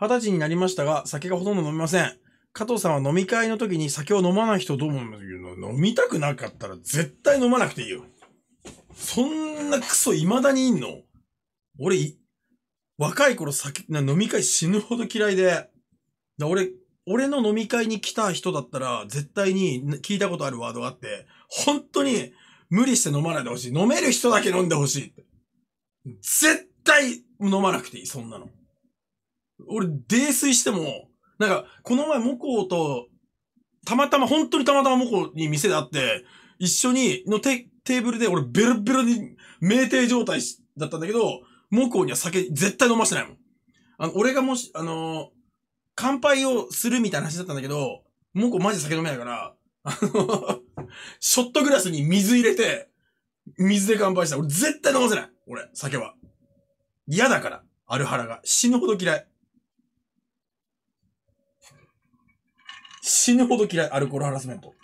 二十歳になりましたが、酒がほとんど飲みません。加藤さんは飲み会の時に酒を飲まない人どう思うんだけど、飲みたくなかったら絶対飲まなくていいよ。そんなクソ未だにいんの俺、若い頃酒、飲み会死ぬほど嫌いで、俺、俺の飲み会に来た人だったら、絶対に聞いたことあるワードがあって、本当に無理して飲まないでほしい。飲める人だけ飲んでほしい。絶対飲まなくていい、そんなの。俺、泥酔しても、なんか、この前、モコと、たまたま、本当にたまたまモコに店で会って、一緒に、のテテーブルで、俺、ベロベロに、酩酊状態だったんだけど、モコには酒、絶対飲ませないもん。あの、俺がもし、あのー、乾杯をするみたいな話だったんだけど、モコマジ酒飲めないから、あの ショットグラスに水入れて、水で乾杯した。俺絶対飲ませない。俺、酒は。嫌だから、アルハラが。死ぬほど嫌い。死ぬほど嫌い、アルコールハラスメント。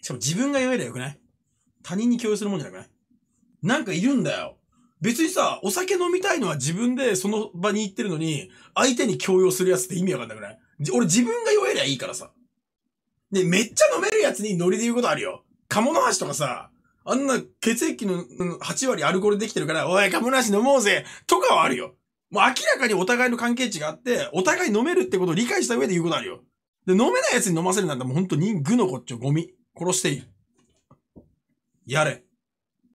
しかも自分が言えりゃよくない他人に共有するもんじゃなくないなんかいるんだよ。別にさ、お酒飲みたいのは自分でその場に行ってるのに、相手に強要するやつって意味わかんなくない俺自分が酔えりゃいいからさ。で、めっちゃ飲めるやつにノリで言うことあるよ。カモノハシとかさ、あんな血液の8割アルコールできてるから、おい、カモノハシ飲もうぜとかはあるよ。もう明らかにお互いの関係値があって、お互い飲めるってことを理解した上で言うことあるよ。で、飲めない奴に飲ませるなんてもう本当に愚のこっちょ、ゴミ。殺していい。やれ。